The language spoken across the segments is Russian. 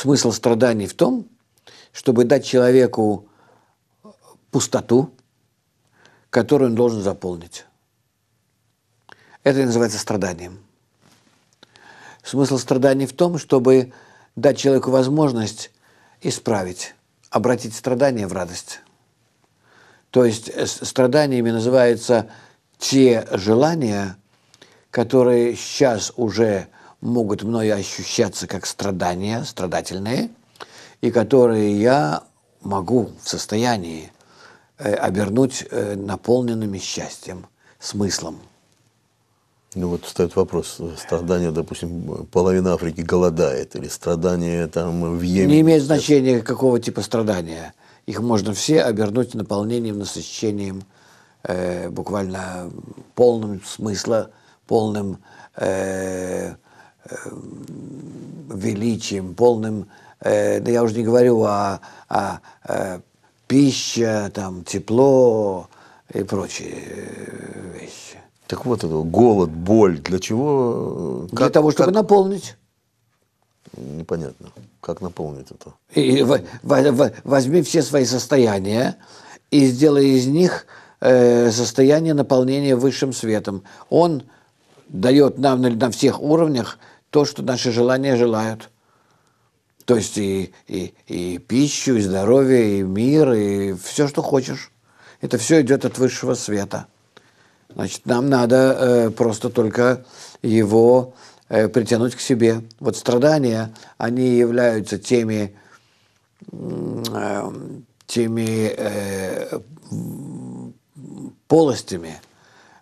смысл страданий в том, чтобы дать человеку пустоту, которую он должен заполнить. Это и называется страданием. Смысл страданий в том, чтобы дать человеку возможность исправить, обратить страдания в радость. То есть э, страданиями называются те желания, которые сейчас уже могут мною ощущаться как страдания, страдательные, и которые я могу в состоянии э, обернуть э, наполненными счастьем, смыслом. Ну вот встает вопрос, э, страдания, допустим, половина Африки голодает, или страдания там в Йемене. Не имеет значения, какого типа страдания. Их можно все обернуть наполнением, насыщением, э, буквально полным смысла, полным э, Э, величием, полным, э, да я уже не говорю о, о, о э, пище, там, тепло и прочие э, вещи. Так вот, это голод, боль, для чего? Для того, чтобы как... наполнить. Непонятно, как наполнить это. И в, в, в, возьми все свои состояния и сделай из них э, состояние наполнения высшим светом. Он дает нам на всех уровнях то, что наши желания желают. То есть и, и, и пищу, и здоровье, и мир, и все, что хочешь. Это все идет от высшего света. Значит, нам надо э, просто только его э, притянуть к себе. Вот страдания, они являются теми, э, теми э, полостями,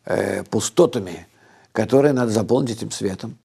э, пустотами, которые надо заполнить этим светом.